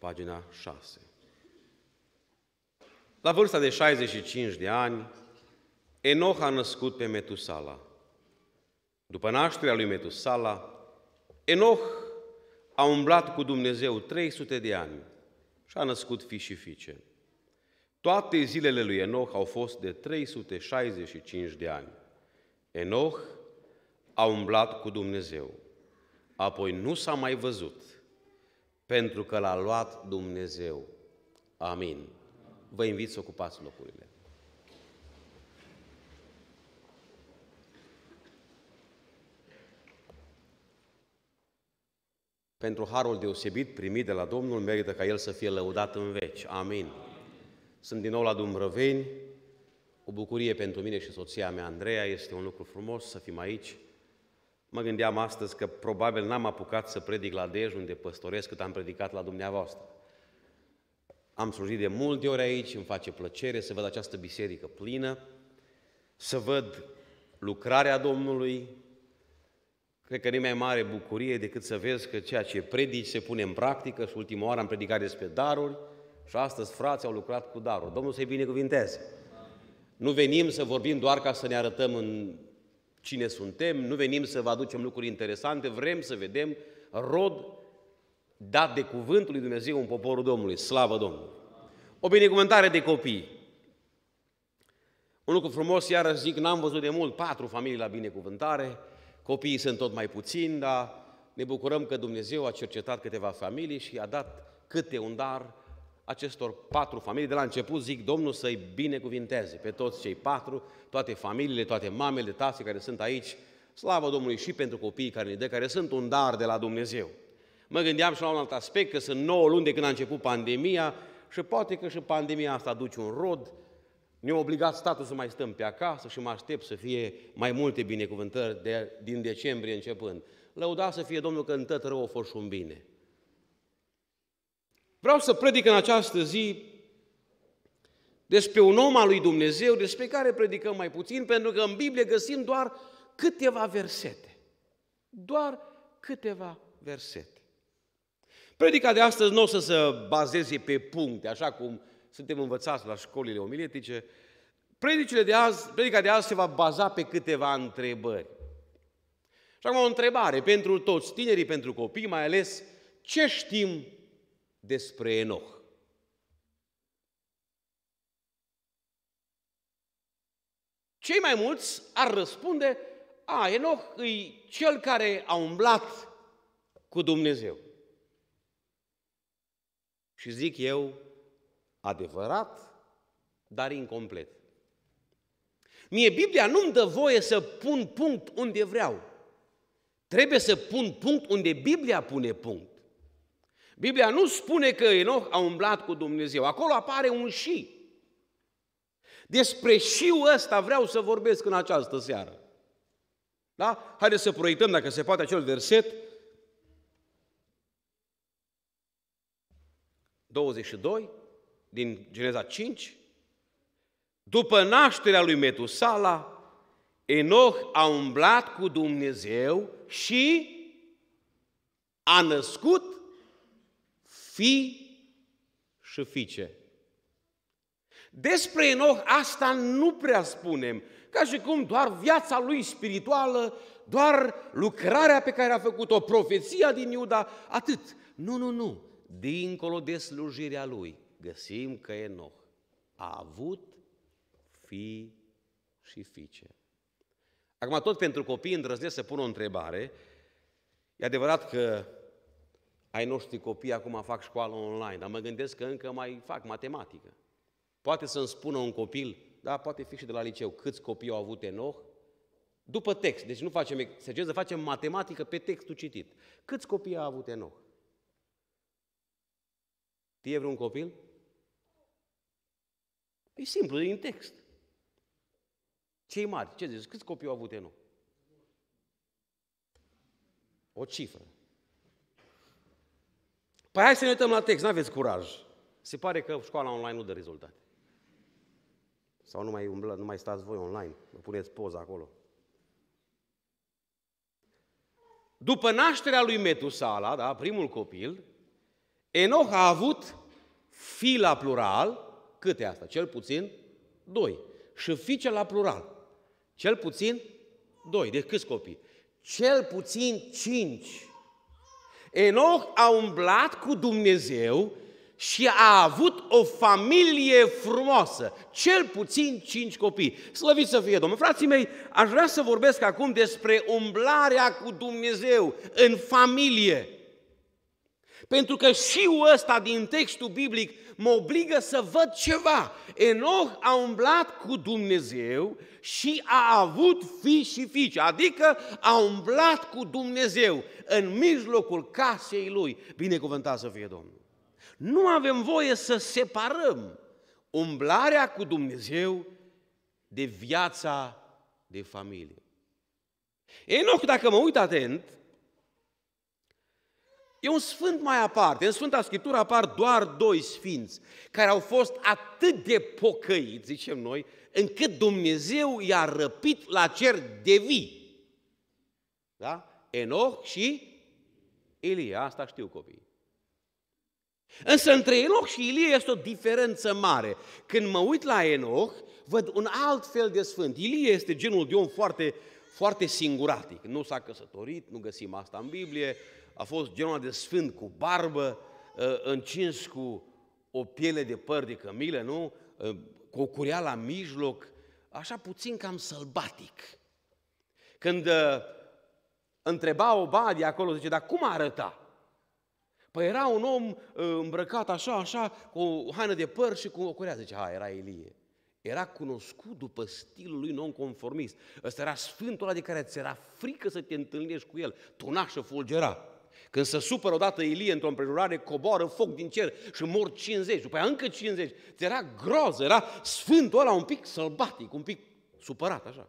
pagina 6. La vârsta de 65 de ani, Enoch a născut pe Metusala. După nașterea lui Metusala, Enoch a umblat cu Dumnezeu 300 de ani și a născut fi și fiice. Toate zilele lui Enoch au fost de 365 de ani. Enoch a umblat cu Dumnezeu, apoi nu s-a mai văzut pentru că l-a luat Dumnezeu. Amin. Vă invit să ocupați locurile. Pentru harul deosebit primit de la Domnul, merită ca el să fie lăudat în veci. Amin. Sunt din nou la Dumbrăveni, o bucurie pentru mine și soția mea, Andreea, este un lucru frumos să fim aici. Mă gândeam astăzi că probabil n-am apucat să predic la Dej, unde păstoresc, cât am predicat la dumneavoastră. Am slujit de multe ori aici, îmi face plăcere să văd această biserică plină, să văd lucrarea Domnului. Cred că nu mai mare bucurie decât să vezi că ceea ce predici se pune în practică și ultima oară am predicat despre daruri și astăzi frații au lucrat cu daruri. Domnul să-i binecuvinteze. Nu venim să vorbim doar ca să ne arătăm în cine suntem, nu venim să vă aducem lucruri interesante, vrem să vedem rod dat de cuvântul lui Dumnezeu în poporul Domnului. Slavă Domnului! O binecuvântare de copii. Un lucru frumos, iarăși zic, n-am văzut de mult patru familii la binecuvântare, copiii sunt tot mai puțini, dar ne bucurăm că Dumnezeu a cercetat câteva familii și a dat câte un dar acestor patru familii. De la început zic, Domnul să-i binecuvinteze pe toți cei patru, toate familiile, toate mamele, tații care sunt aici. Slavă Domnului și pentru copiii care ne dă, care sunt un dar de la Dumnezeu. Mă gândeam și la un alt aspect, că sunt 9 luni de când a început pandemia și poate că și pandemia asta duce un rod, ne-a obligat statul să mai stăm pe acasă și mă aștept să fie mai multe binecuvântări de, din decembrie începând. Lăuda să fie Domnul că în tot rău a fost și un bine. Vreau să predic în această zi despre un om al lui Dumnezeu, despre care predicăm mai puțin, pentru că în Biblie găsim doar câteva versete. Doar câteva versete. Predica de astăzi nu o să se bazeze pe puncte, așa cum suntem învățați la școlile omiletice. Predicile de azi, predica de azi se va baza pe câteva întrebări. Și acum o întrebare pentru toți tinerii, pentru copii, mai ales ce știm despre Enoch. Cei mai mulți ar răspunde, a, Enoch e cel care a umblat cu Dumnezeu. Și zic eu, adevărat, dar incomplet. Mie Biblia nu-mi dă voie să pun punct unde vreau. Trebuie să pun punct unde Biblia pune punct. Biblia nu spune că Enoch a umblat cu Dumnezeu. Acolo apare un și. Despre șiu ăsta vreau să vorbesc în această seară. Da? Haideți să proiectăm, dacă se poate, acel verset. 22 din Geneza 5. După nașterea lui Metusala, Enoch a umblat cu Dumnezeu și a născut fi și fiice. Despre Enoch asta nu prea spunem, ca și cum doar viața lui spirituală, doar lucrarea pe care a făcut-o, profeția din Iuda, atât. Nu, nu, nu. Dincolo de slujirea lui, găsim că Enoch a avut fi și fiice. Acum tot pentru copii îndrăznesc să pun o întrebare. E adevărat că ai noștri copii acum fac școală online, dar mă gândesc că încă mai fac matematică. Poate să-mi spună un copil, da, poate fi și de la liceu, câți copii au avut Enoch, după text, deci nu facem exegeză, facem matematică pe textul citit. Câți copii a avut Enoch? Știe vreun copil? E simplu, din text. Cei mari, ce zici? Câți copii au avut Enoch? O cifră. Păi hai să ne uităm la text, n-aveți curaj. Se pare că școala online nu dă rezultate. Sau nu mai, umblă, nu mai stați voi online, vă puneți poza acolo. După nașterea lui Metusala, da, primul copil, Enoch a avut fi la plural, câte asta? Cel puțin doi. Și fiice la plural, cel puțin doi. Deci câți copii? Cel puțin cinci. Enoch a umblat cu Dumnezeu și a avut o familie frumoasă, cel puțin cinci copii. Slăvit să fie Domnul! Frații mei, aș vrea să vorbesc acum despre umblarea cu Dumnezeu în familie. Pentru că și ăsta din textul biblic mă obligă să văd ceva. Enoch a umblat cu Dumnezeu și a avut fi și fiice, adică a umblat cu Dumnezeu în mijlocul casei lui. Binecuvântat să fie Domnul. Nu avem voie să separăm umblarea cu Dumnezeu de viața de familie. Enoch, dacă mă uit atent, E un sfânt mai aparte. În Sfânta Scriptură apar doar doi sfinți care au fost atât de pocăiți, zicem noi, încât Dumnezeu i-a răpit la cer de vii. Da? Enoch și Ilie. asta știu copiii. Însă între Enoch și Ilie este o diferență mare. Când mă uit la Enoch, văd un alt fel de sfânt. Ilie este genul de om foarte, foarte singuratic. Nu s-a căsătorit, nu găsim asta în Biblie, a fost genul de sfânt cu barbă, ă, încins cu o piele de păr de cămilă, nu? Ă, cu o curea la mijloc, așa puțin cam sălbatic. Când ă, întreba badie acolo, zice, dar cum arăta? Păi era un om îmbrăcat așa, așa, cu o haină de păr și cu o curea. Zice, a, era Elie. Era cunoscut după stilul lui nonconformist. Ăsta era sfântul ăla de care ți era frică să te întâlnești cu el. Tunașă fulgera. Când se supără odată Ilie într-o împrejurare, coboară foc din cer și mor 50, după aia încă 50. Era groză, era sfântul ăla un pic sălbatic, un pic supărat, așa.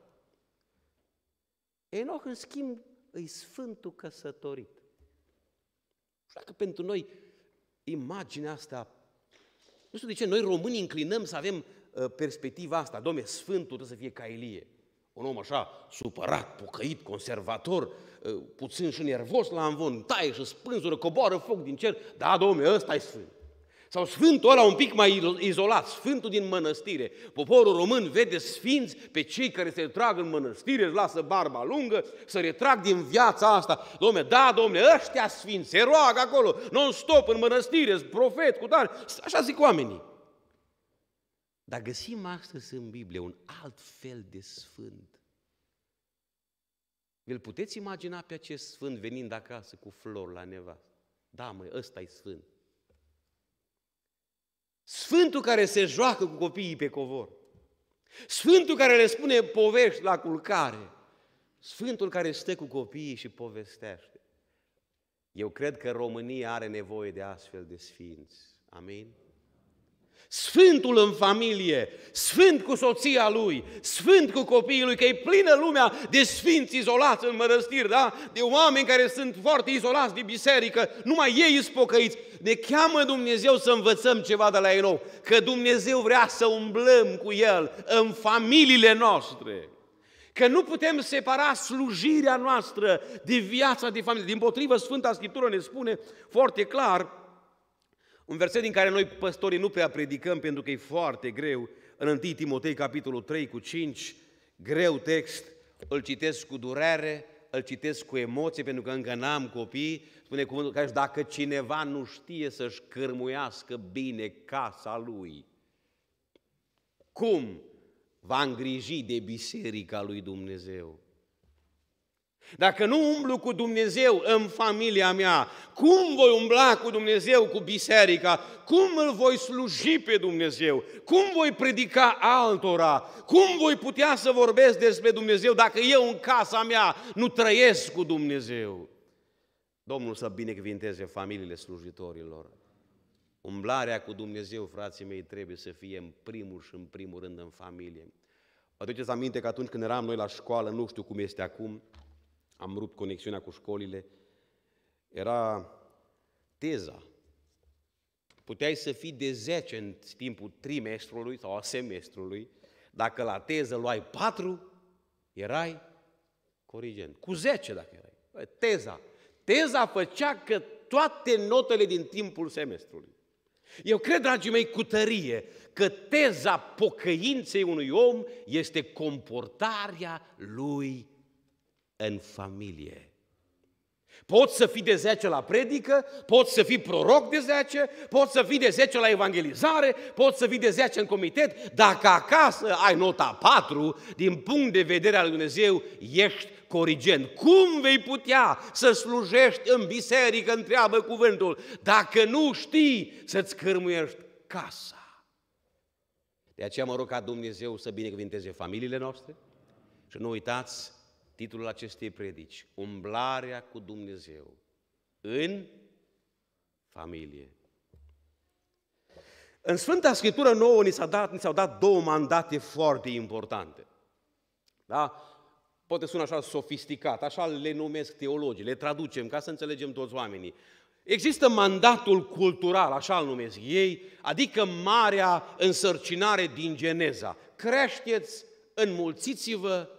Enoch, în schimb, îi sfântul căsătorit. Și dacă pentru noi imaginea asta, nu știu de ce, noi românii înclinăm să avem uh, perspectiva asta, domne, sfântul trebuie să fie ca Ilie un om așa supărat, pocăit, conservator, eh, puțin și nervos la învon, taie și spânzură, coboară foc din cer, da, domne, ăsta e sfânt. Sau sfântul ăla un pic mai izolat, sfântul din mănăstire. Poporul român vede sfinți pe cei care se retrag în mănăstire, își lasă barba lungă, se retrag din viața asta. Domne, da, domne, ăștia sfinți, se roagă acolo, non-stop în mănăstire, profet, cu dar, așa zic oamenii. Dar găsim astăzi în Biblie un alt fel de sfânt. Îl puteți imagina pe acest sfânt venind acasă cu flori la nevastă? Da, măi, ăsta e sfânt. Sfântul care se joacă cu copiii pe covor. Sfântul care le spune povești la culcare. Sfântul care stă cu copiii și povestește. Eu cred că România are nevoie de astfel de sfinți. Amin? Sfântul în familie, sfânt cu soția lui, sfânt cu copiii lui, că e plină lumea de sfinți izolați în mărăstiri, da? De oameni care sunt foarte izolați de biserică, numai ei sunt pocăiți. Ne cheamă Dumnezeu să învățăm ceva de la ei nou, că Dumnezeu vrea să umblăm cu El în familiile noastre. Că nu putem separa slujirea noastră de viața de familie. Din potrivă, Sfânta Scriptură ne spune foarte clar, un verset din care noi păstorii nu prea predicăm pentru că e foarte greu, în 1 Timotei capitolul 3 cu 5, greu text, îl citesc cu durere, îl citesc cu emoție pentru că încă n-am copii, spune cuvântul că dacă cineva nu știe să-și cărmuiască bine casa lui, cum va îngriji de biserica lui Dumnezeu? Dacă nu umblu cu Dumnezeu în familia mea, cum voi umbla cu Dumnezeu, cu biserica? Cum îl voi sluji pe Dumnezeu? Cum voi predica altora? Cum voi putea să vorbesc despre Dumnezeu dacă eu în casa mea nu trăiesc cu Dumnezeu? Domnul să binecuvinteze familiile slujitorilor. Umblarea cu Dumnezeu, frații mei, trebuie să fie în primul și în primul rând în familie. Aduceți aminte că atunci când eram noi la școală, nu știu cum este acum, am rupt conexiunea cu școlile. Era teza. Puteai să fii de 10 în timpul trimestrului sau a semestrului. Dacă la teză luai 4, erai corigent. Cu 10 dacă erai. Teza. Teza făcea că toate notele din timpul semestrului. Eu cred, dragii mei, cu tărie că teza pocăinței unui om este comportarea lui în familie. Poți să fii de 10 la predică, poți să fii proroc de 10, poți să fii de 10 la evangelizare, poți să fii de 10 în comitet, dacă acasă ai nota 4, din punct de vedere al Dumnezeu, ești corigent. Cum vei putea să slujești în biserică, întreabă cuvântul, dacă nu știi să-ți cărmuiești casa? De aceea mă rog ca Dumnezeu să binecuvinteze familiile noastre și nu uitați titlul acestei predici, Umblarea cu Dumnezeu în familie. În Sfânta Scriptură nouă ni, s-a dat, ni s-au dat două mandate foarte importante. Da? Poate sună așa sofisticat, așa le numesc teologii, le traducem ca să înțelegem toți oamenii. Există mandatul cultural, așa îl numesc ei, adică marea însărcinare din Geneza. Creșteți, înmulțiți-vă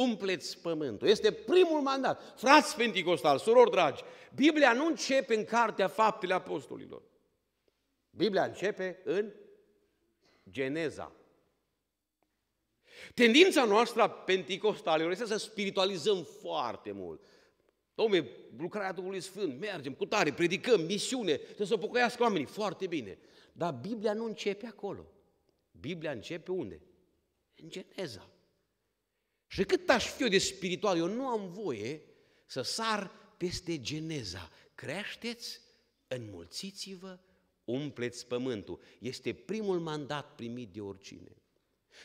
umpleți pământul. Este primul mandat. Frați pentecostal, surori dragi, Biblia nu începe în Cartea Faptele Apostolilor. Biblia începe în Geneza. Tendința noastră a pentecostalilor este să spiritualizăm foarte mult. Dom'le, lucrarea Duhului Sfânt, mergem cu tare, predicăm, misiune, să se pocăiască oamenii, foarte bine. Dar Biblia nu începe acolo. Biblia începe unde? În Geneza. Și cât aș fi eu de spiritual, eu nu am voie să sar peste geneza. Creșteți, înmulțiți-vă, umpleți pământul. Este primul mandat primit de oricine.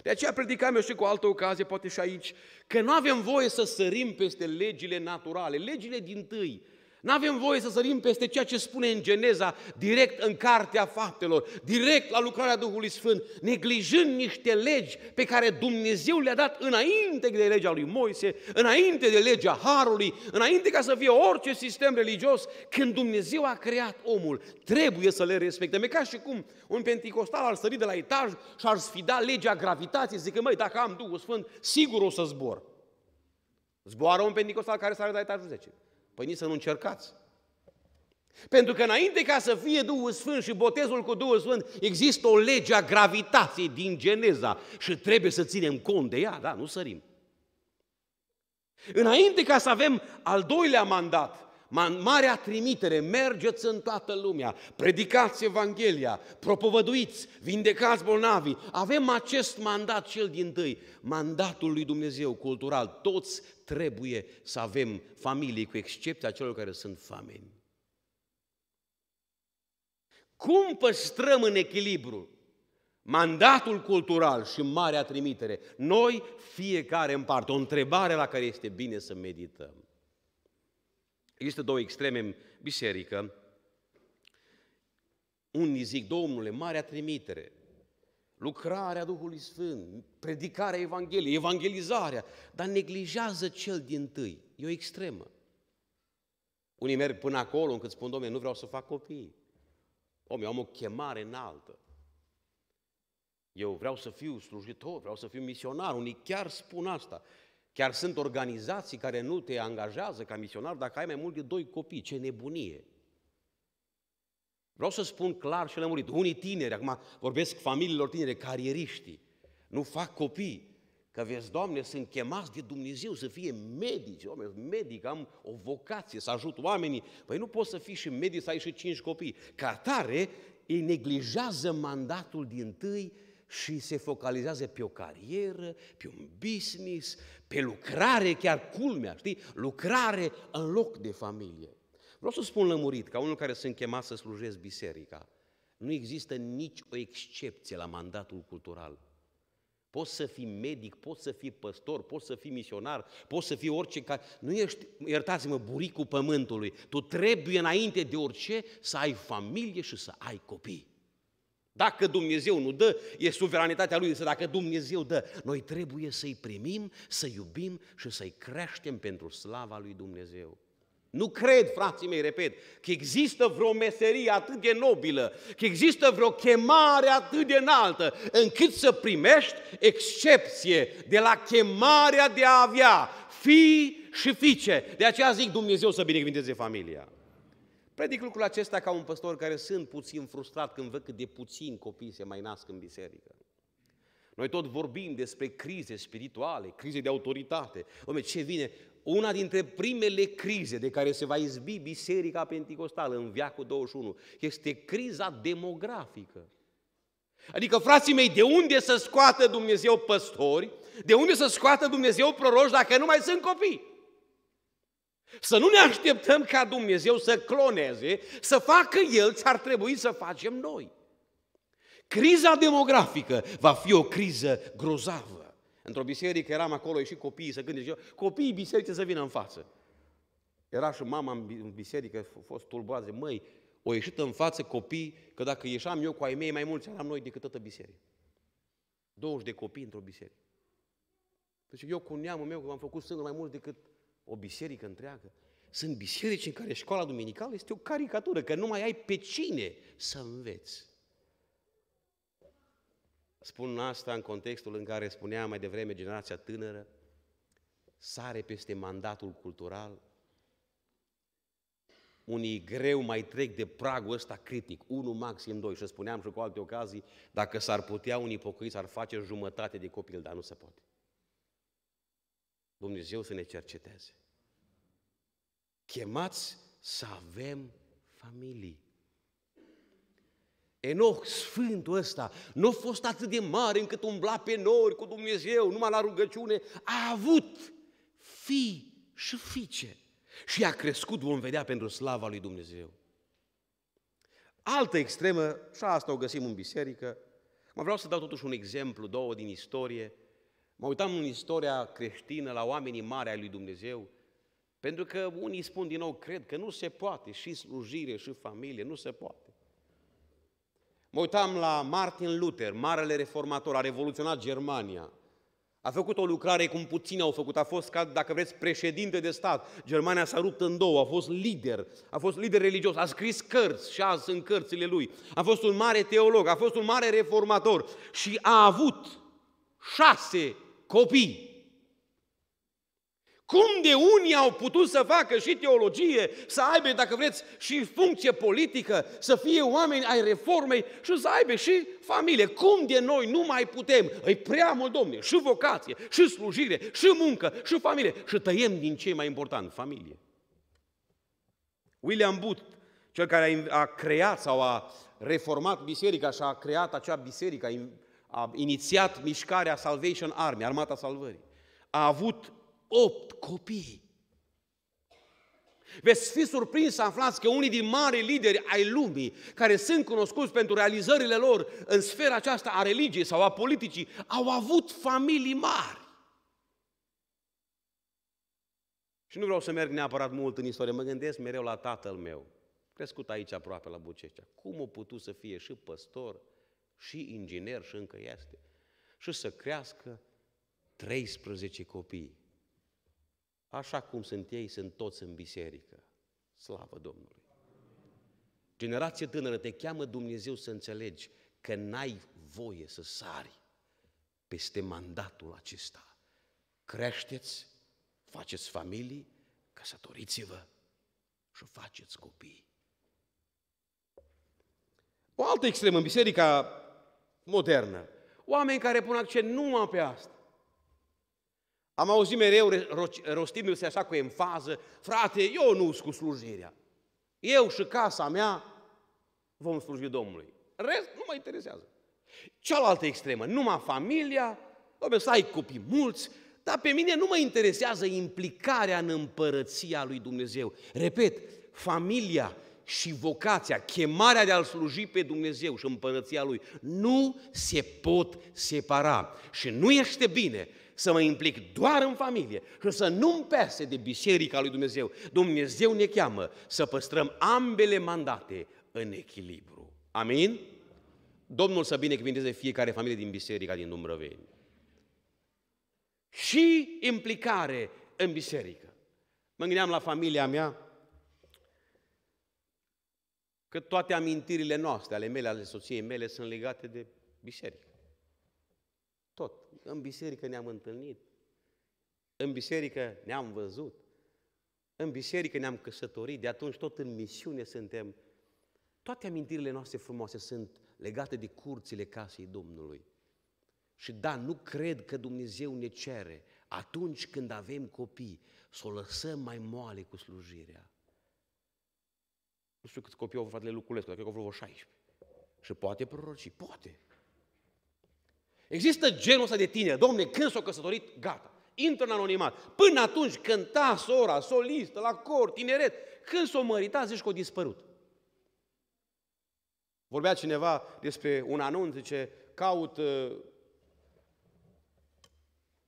De aceea predicam eu și cu altă ocazie, poate și aici, că nu avem voie să sărim peste legile naturale, legile din tâi, nu avem voie să sărim peste ceea ce spune în Geneza, direct în Cartea Faptelor, direct la lucrarea Duhului Sfânt, neglijând niște legi pe care Dumnezeu le-a dat înainte de legea lui Moise, înainte de legea Harului, înainte ca să fie orice sistem religios, când Dumnezeu a creat omul, trebuie să le respectăm. E ca și cum un penticostal ar sări de la etaj și ar sfida legea gravitației, zică, măi, dacă am Duhul Sfânt, sigur o să zbor. Zboară un pentecostal care sare de la etajul 10. Păi nici să nu încercați. Pentru că înainte ca să fie Duhul Sfânt și botezul cu Duhul Sfânt, există o lege a gravitației din Geneza și trebuie să ținem cont de ea, da, nu sărim. Înainte ca să avem al doilea mandat, marea trimitere, mergeți în toată lumea, predicați Evanghelia, propovăduiți, vindecați bolnavi. Avem acest mandat cel din tâi, mandatul lui Dumnezeu cultural. Toți trebuie să avem familii, cu excepția celor care sunt fameni. Cum păstrăm în echilibru mandatul cultural și marea trimitere? Noi, fiecare în parte, o întrebare la care este bine să medităm. Există două extreme în biserică. Unii zic, Domnule, marea trimitere, lucrarea Duhului Sfânt, predicarea Evangheliei, evangelizarea, dar neglijează cel din tâi. E o extremă. Unii merg până acolo încât spun, domnule, nu vreau să fac copii. Om, eu am o chemare înaltă. Eu vreau să fiu slujitor, vreau să fiu misionar. Unii chiar spun asta. Chiar sunt organizații care nu te angajează ca misionar dacă ai mai mult de doi copii. Ce nebunie! Vreau să spun clar și lămurit, unii tineri, acum vorbesc familiilor tinere, carieriștii, nu fac copii, Că vezi, Doamne, sunt chemați de Dumnezeu să fie medici, oameni, medic, am o vocație să ajut oamenii. Păi nu poți să fii și medic să ai și cinci copii. Ca tare, ei neglijează mandatul din tâi și se focalizează pe o carieră, pe un business, pe lucrare, chiar culmea, știi? Lucrare în loc de familie. Vreau să spun lămurit, ca unul care sunt chemat să slujesc biserica, nu există nici o excepție la mandatul cultural. Poți să fii medic, poți să fii păstor, poți să fii misionar, poți să fii orice care... Nu ești, iertați-mă, buricul pământului. Tu trebuie înainte de orice să ai familie și să ai copii. Dacă Dumnezeu nu dă, e suveranitatea Lui, însă dacă Dumnezeu dă, noi trebuie să-i primim, să iubim și să-i creștem pentru slava Lui Dumnezeu. Nu cred, frații mei, repet, că există vreo meserie atât de nobilă, că există vreo chemare atât de înaltă, încât să primești excepție de la chemarea de a avea fii și fiice. De aceea zic Dumnezeu să binecuvinteze familia. Predic lucrul acesta ca un păstor care sunt puțin frustrat când văd cât de puțini copii se mai nasc în biserică. Noi tot vorbim despre crize spirituale, crize de autoritate. Oameni, ce vine? Una dintre primele crize de care se va izbi Biserica Pentecostală în viacul 21 este criza demografică. Adică, frații mei, de unde să scoată Dumnezeu păstori, de unde să scoată Dumnezeu proroși dacă nu mai sunt copii? Să nu ne așteptăm ca Dumnezeu să cloneze, să facă El ce ar trebui să facem noi. Criza demografică va fi o criză grozavă. Într-o biserică eram acolo și copiii să gândește, copiii biserice să vină în față. Era și mama în biserică, a fost tulboază, măi, o ieșit în față copii, că dacă ieșam eu cu ai mei, mai mulți eram noi decât toată biserică. 20 de copii într-o biserică. Deci eu cu neamul meu, că am făcut singur mai mult decât o biserică întreagă. Sunt biserici în care școala duminicală este o caricatură, că nu mai ai pe cine să înveți. Spun asta în contextul în care spunea mai devreme generația tânără, sare peste mandatul cultural, unii greu mai trec de pragul ăsta critic, unul maxim doi. Și spuneam și cu alte ocazii, dacă s-ar putea, unii pocăiți ar face jumătate de copil, dar nu se poate. Dumnezeu să ne cerceteze. Chemați să avem familii. Enoch, sfântul ăsta, nu a fost atât de mare încât umbla pe nori cu Dumnezeu, numai la rugăciune, a avut fii și fiice. Și a crescut, vom vedea, pentru slava lui Dumnezeu. Altă extremă, și asta o găsim în biserică, mă vreau să dau totuși un exemplu, două din istorie, Mă uitam în istoria creștină la oamenii mari ai lui Dumnezeu, pentru că unii spun din nou, cred că nu se poate și slujire și familie, nu se poate. Mă uitam la Martin Luther, marele reformator, a revoluționat Germania. A făcut o lucrare cum puțini au făcut. A fost, ca, dacă vreți, președinte de stat. Germania s-a rupt în două, a fost lider. A fost lider religios, a scris cărți și azi în cărțile lui. A fost un mare teolog, a fost un mare reformator și a avut șase copii. Cum de unii au putut să facă și teologie, să aibă, dacă vreți, și funcție politică, să fie oameni ai reformei și să aibă și familie. Cum de noi nu mai putem? Îi prea mult, domne, și vocație, și slujire, și muncă, și familie. Și tăiem din ce mai important, familie. William Booth, cel care a creat sau a reformat biserica și a creat acea biserică, a inițiat mișcarea Salvation Army, Armata Salvării, a avut opt copii. Veți fi surprins să aflați că unii din mari lideri ai lumii, care sunt cunoscuți pentru realizările lor în sfera aceasta a religiei sau a politicii, au avut familii mari. Și nu vreau să merg neapărat mult în istorie, mă gândesc mereu la tatăl meu, crescut aici aproape la Bucecea. Cum o putut să fie și păstor, și inginer și încă este, și să crească 13 copii. Așa cum sunt ei, sunt toți în biserică. Slavă Domnului! Generație tânără, te cheamă Dumnezeu să înțelegi că n-ai voie să sari peste mandatul acesta. Creșteți, faceți familii, căsătoriți-vă și faceți copii. O altă extremă în biserica modernă. Oameni care pun accent numai pe asta. Am auzit mereu rostindu-se așa cu enfază, frate, eu nu cu slujirea. Eu și casa mea vom sluji Domnului. Rest nu mă interesează. Cealaltă extremă, numai familia, domnule, să ai copii mulți, dar pe mine nu mă interesează implicarea în împărăția lui Dumnezeu. Repet, familia și vocația, chemarea de a-L sluji pe Dumnezeu și împărăția Lui, nu se pot separa. Și nu este bine să mă implic doar în familie și să nu-mi pese de biserica lui Dumnezeu. Dumnezeu ne cheamă să păstrăm ambele mandate în echilibru. Amin? Domnul să binecuvinteze fiecare familie din biserica din Dumbrăveni. Și implicare în biserică. Mă gândeam la familia mea, că toate amintirile noastre, ale mele, ale soției mele, sunt legate de biserică. Tot. În biserică ne-am întâlnit. În biserică ne-am văzut. În biserică ne-am căsătorit. De atunci tot în misiune suntem. Toate amintirile noastre frumoase sunt legate de curțile casei Domnului. Și da, nu cred că Dumnezeu ne cere atunci când avem copii să o lăsăm mai moale cu slujirea. Nu știu câți copii au fratele Luculescu, dar cred că au vreo 16. Și poate proroci, poate. Există genul ăsta de tine, domne, când s-au căsătorit, gata, intră în anonimat. Până atunci, cânta sora, solistă, la cor, tineret, când s-o măritat, zici că o dispărut. Vorbea cineva despre un anunț, zice, caut, uh,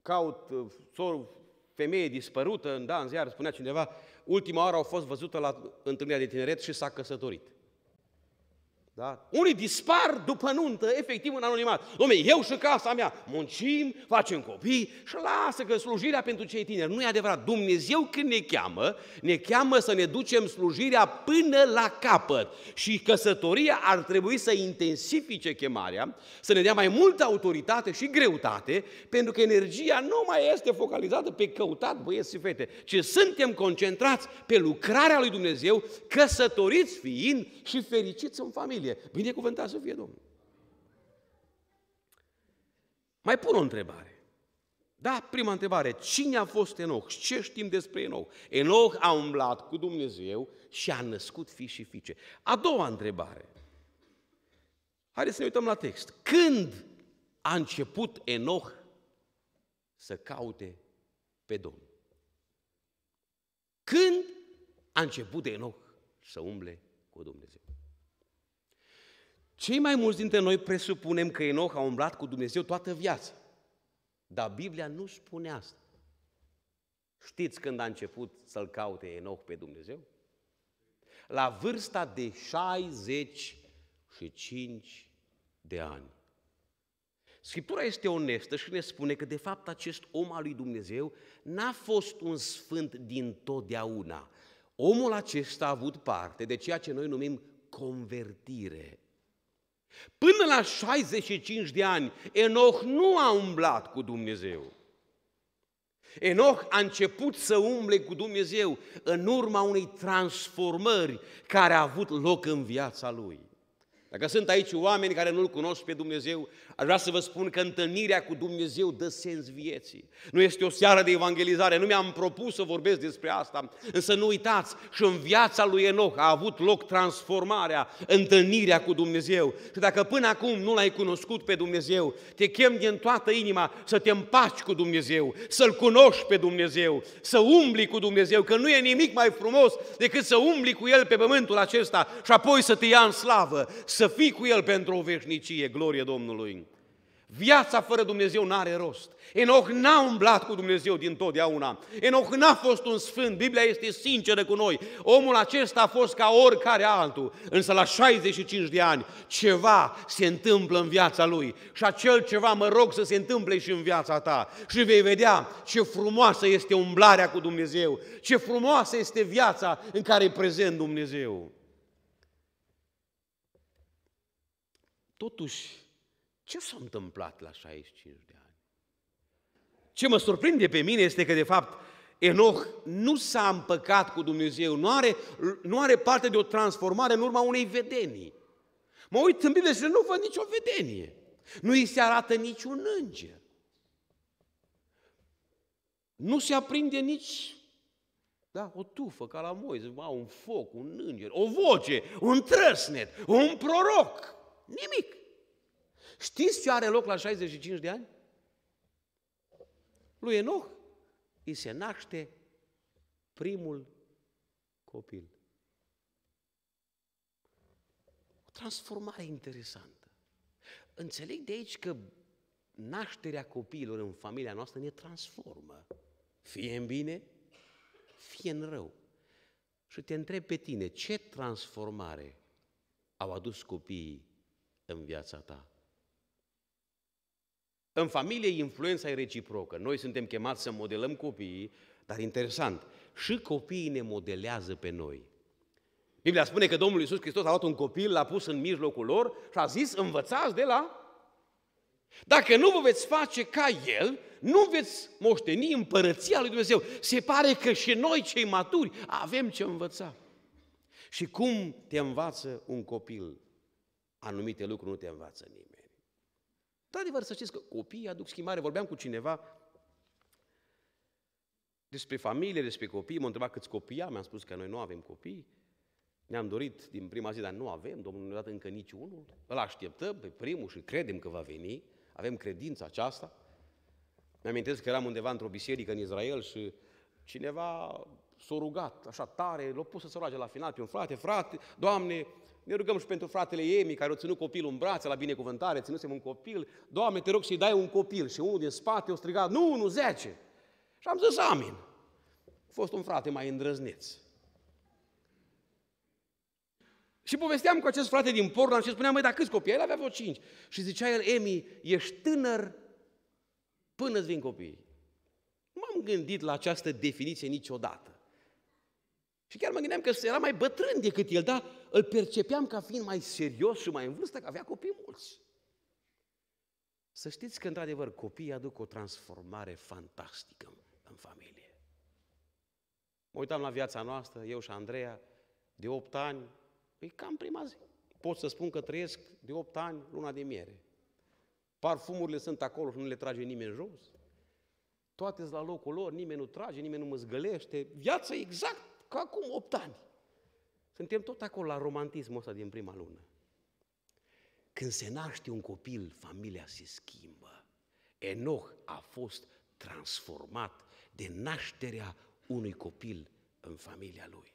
caut uh, sor, femeie dispărută, da, în ziar, spunea cineva, Ultima oară au fost văzută la întâlnirea de tineret și s-a căsătorit. Da? Unii dispar după nuntă, efectiv în anonimat. Dom'le, eu și casa mea muncim, facem copii și lasă că slujirea pentru cei tineri. Nu e adevărat. Dumnezeu când ne cheamă, ne cheamă să ne ducem slujirea până la capăt. Și căsătoria ar trebui să intensifice chemarea, să ne dea mai multă autoritate și greutate, pentru că energia nu mai este focalizată pe căutat băieți și fete, ci suntem concentrați pe lucrarea lui Dumnezeu, căsătoriți fiind și fericiți în familie familie. Binecuvântat să fie Domnul. Mai pun o întrebare. Da, prima întrebare. Cine a fost Enoch? Ce știm despre Enoch? Enoch a umblat cu Dumnezeu și a născut fi și fiice. A doua întrebare. Haideți să ne uităm la text. Când a început Enoch să caute pe Domnul? Când a început Enoch să umble cu Dumnezeu? Cei mai mulți dintre noi presupunem că Enoch a umblat cu Dumnezeu toată viața. Dar Biblia nu spune asta. Știți când a început să-l caute Enoch pe Dumnezeu? La vârsta de 65 de ani. Scriptura este onestă și ne spune că, de fapt, acest om al lui Dumnezeu n-a fost un sfânt din totdeauna. Omul acesta a avut parte de ceea ce noi numim convertire. Până la 65 de ani, Enoch nu a umblat cu Dumnezeu. Enoch a început să umble cu Dumnezeu în urma unei transformări care a avut loc în viața lui. Dacă sunt aici oameni care nu-L cunosc pe Dumnezeu, aș vrea să vă spun că întâlnirea cu Dumnezeu dă sens vieții. Nu este o seară de evangelizare, nu mi-am propus să vorbesc despre asta, însă nu uitați, și în viața lui Enoch a avut loc transformarea, întâlnirea cu Dumnezeu. Și dacă până acum nu l-ai cunoscut pe Dumnezeu, te chem din toată inima să te împaci cu Dumnezeu, să-L cunoști pe Dumnezeu, să umbli cu Dumnezeu, că nu e nimic mai frumos decât să umbli cu El pe pământul acesta și apoi să te ia în slavă, să fii cu El pentru o veșnicie, glorie Domnului. Viața fără Dumnezeu nu are rost. Enoch n-a umblat cu Dumnezeu din totdeauna. Enoch n-a fost un sfânt. Biblia este sinceră cu noi. Omul acesta a fost ca oricare altul. Însă la 65 de ani ceva se întâmplă în viața lui. Și acel ceva mă rog să se întâmple și în viața ta. Și vei vedea ce frumoasă este umblarea cu Dumnezeu. Ce frumoasă este viața în care e prezent Dumnezeu. Totuși, ce s-a întâmplat la 65 de ani? Ce mă surprinde pe mine este că, de fapt, Enoch nu s-a împăcat cu Dumnezeu, nu are, nu are parte de o transformare în urma unei vedenii. Mă uit în Biblie și nu văd nicio vedenie. Nu îi se arată niciun înger. Nu se aprinde nici da, o tufă ca la Moise, un foc, un înger, o voce, un trăsnet, un proroc. Nimic. Știți ce are loc la 65 de ani? Lui Enoch îi se naște primul copil. O transformare interesantă. Înțeleg de aici că nașterea copiilor în familia noastră ne transformă. Fie în bine, fie în rău. Și te întreb pe tine, ce transformare au adus copiii în viața ta. În familie influența e reciprocă. Noi suntem chemați să modelăm copiii, dar interesant, și copiii ne modelează pe noi. Biblia spune că Domnul Iisus Hristos a luat un copil, l-a pus în mijlocul lor și a zis, învățați de la... Dacă nu vă veți face ca El, nu veți moșteni împărăția lui Dumnezeu. Se pare că și noi, cei maturi, avem ce învăța. Și cum te învață un copil? anumite lucruri nu te învață nimeni. Într-adevăr, să știți că copiii aduc schimbare. Vorbeam cu cineva despre familie, despre copii, m-a întrebat câți copii am, mi-am spus că noi nu avem copii. Ne-am dorit din prima zi, dar nu avem, Domnul nu a dat încă niciunul. Îl așteptăm pe primul și credem că va veni, avem credința aceasta. Mi-amintesc că eram undeva într-o biserică în Israel și cineva s-a rugat așa tare, l-a pus să se roage la final pe un frate, frate, Doamne, ne rugăm și pentru fratele Emi, care o ținut copilul în brațe la binecuvântare, ținusem un copil. Doamne, te rog să-i dai un copil. Și unul din spate o striga, nu, nu, zece. Și am zis, amin. A fost un frate mai îndrăzneț. Și povesteam cu acest frate din Portland și spuneam, măi, dar câți copii? El avea vreo cinci. Și zicea el, Emi, ești tânăr până îți vin copiii. Nu m-am gândit la această definiție niciodată. Și chiar mă gândeam că era mai bătrân decât el, dar îl percepeam ca fiind mai serios și mai în vârstă, că avea copii mulți. Să știți că, într-adevăr, copiii aduc o transformare fantastică în familie. Mă uitam la viața noastră, eu și Andreea, de 8 ani, e cam prima zi. Pot să spun că trăiesc de 8 ani luna de miere. Parfumurile sunt acolo și nu le trage nimeni jos. Toate sunt la locul lor, nimeni nu trage, nimeni nu mă zgălește. Viața exact ca acum 8 ani. Suntem tot acolo la romantismul ăsta din prima lună. Când se naște un copil, familia se schimbă. Enoch a fost transformat de nașterea unui copil în familia lui.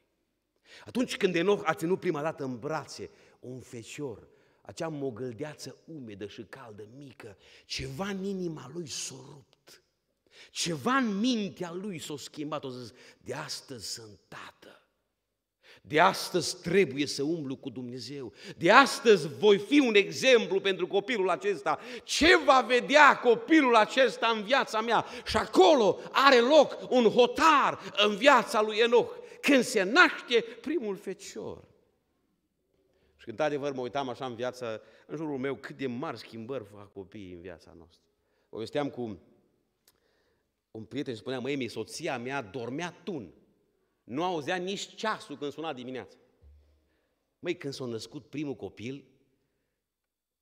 Atunci când Enoch a ținut prima dată în brațe un fecior, acea mogâldeață umedă și caldă, mică, ceva în inima lui s-a rupt. Ceva în mintea lui s-a schimbat, o zis, de astăzi sunt tată. De astăzi trebuie să umblu cu Dumnezeu. De astăzi voi fi un exemplu pentru copilul acesta. Ce va vedea copilul acesta în viața mea? Și acolo are loc un hotar în viața lui Enoch, când se naște primul fecior. Și când adevăr mă uitam așa în viața, în jurul meu, cât de mari schimbări fac copiii în viața noastră. Povesteam cu un prieten și spunea, măi, soția mea dormea tun nu auzea nici ceasul când suna dimineața. Măi, când s-a născut primul copil,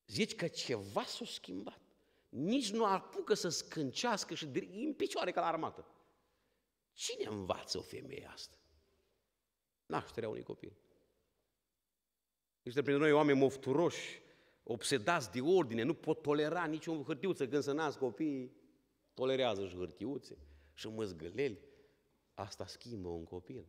zici că ceva s-a schimbat. Nici nu apucă să scâncească și în picioare ca la armată. Cine învață o femeie asta? Nașterea unui copil. Ești printre noi oameni mofturoși, obsedați de ordine, nu pot tolera niciun hârtiuță când se nasc copiii. Tolerează și hârtiuțe și măzgăleli Asta schimbă un copil.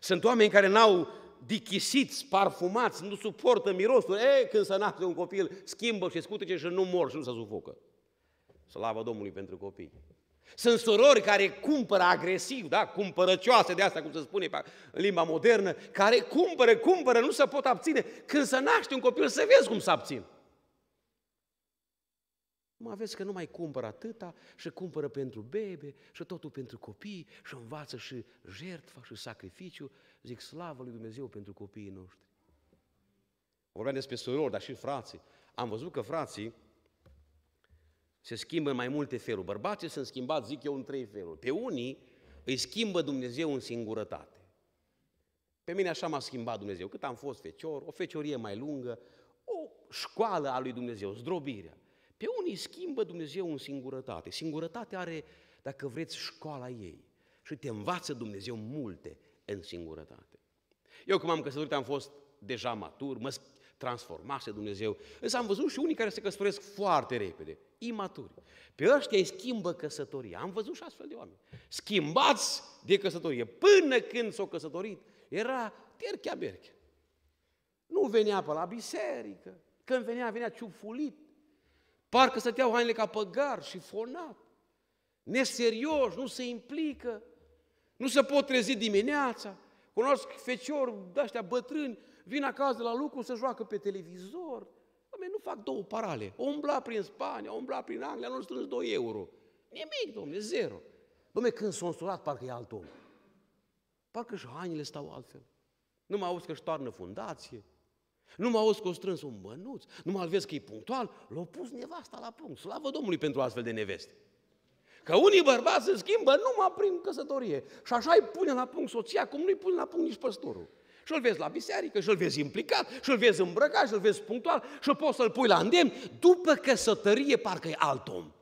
Sunt oameni care n-au dichisiți, parfumați, nu suportă mirosul. E, când se naște un copil, schimbă și scutece și nu mor și nu se sufocă. Slavă Domnului pentru copii. Sunt surori care cumpără agresiv, da? cumpărăcioase de asta, cum se spune în limba modernă, care cumpără, cumpără, nu se pot abține. Când se naște un copil, să vezi cum se abține. Mă aveți că nu mai cumpără atâta și cumpără pentru bebe și totul pentru copii și învață și jertfa și sacrificiu. Zic, slavă lui Dumnezeu pentru copiii noștri. Vorbeam despre surori, dar și frații. Am văzut că frații se schimbă în mai multe feluri. Bărbații sunt schimbați, zic eu, în trei feluri. Pe unii îi schimbă Dumnezeu în singurătate. Pe mine așa m-a schimbat Dumnezeu. Cât am fost fecior, o feciorie mai lungă, o școală a lui Dumnezeu, zdrobirea. Pe unii schimbă Dumnezeu în singurătate. Singurătatea are, dacă vreți, școala ei. Și te învață Dumnezeu multe în singurătate. Eu când am căsătorit am fost deja matur, mă transformase Dumnezeu. Însă am văzut și unii care se căsătoresc foarte repede, imaturi. Pe ăștia îi schimbă căsătoria. Am văzut și astfel de oameni. Schimbați de căsătorie. Până când s-au căsătorit, era terchea berche. Nu venea pe la biserică. Când venea, venea ciufulit. Parcă stăteau hainele ca păgar și fonat. neserios, nu se implică, nu se pot trezi dimineața. Cunosc feciori de ăștia bătrâni, vin acasă la lucru, să joacă pe televizor. Oameni, nu fac două parale. O umbla prin Spania, o umbla prin Anglia, nu strâns 2 euro. Nimic, domne, zero. Domne, când s-a însurat, parcă e alt om. Parcă și hainele stau altfel. Nu mai auzi că își toarnă fundație, nu mă auzi că o strâns un bănuț, nu mă vezi că e punctual, l-a pus nevasta la punct. Slavă Domnului pentru astfel de neveste. Că unii bărbați se schimbă numai prin căsătorie. Și așa îi pune la punct soția, cum nu-i pune la punct nici păstorul. Și îl vezi la biserică, și îl vezi implicat, și îl vezi îmbrăcat, și îl vezi punctual, și poți să-l pui la îndemn. După căsătorie parcă e alt om.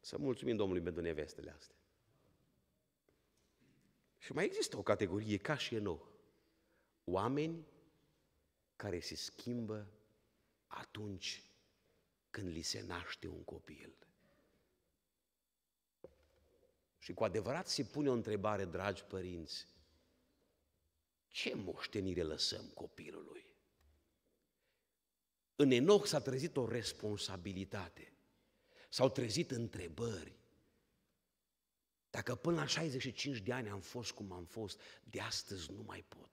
Să mulțumim Domnului pentru nevestele astea. Și mai există o categorie ca și nou. Oameni care se schimbă atunci când li se naște un copil. Și cu adevărat se pune o întrebare, dragi părinți, ce moștenire lăsăm copilului? În Enoch s-a trezit o responsabilitate, s-au trezit întrebări, dacă până la 65 de ani am fost cum am fost, de astăzi nu mai pot.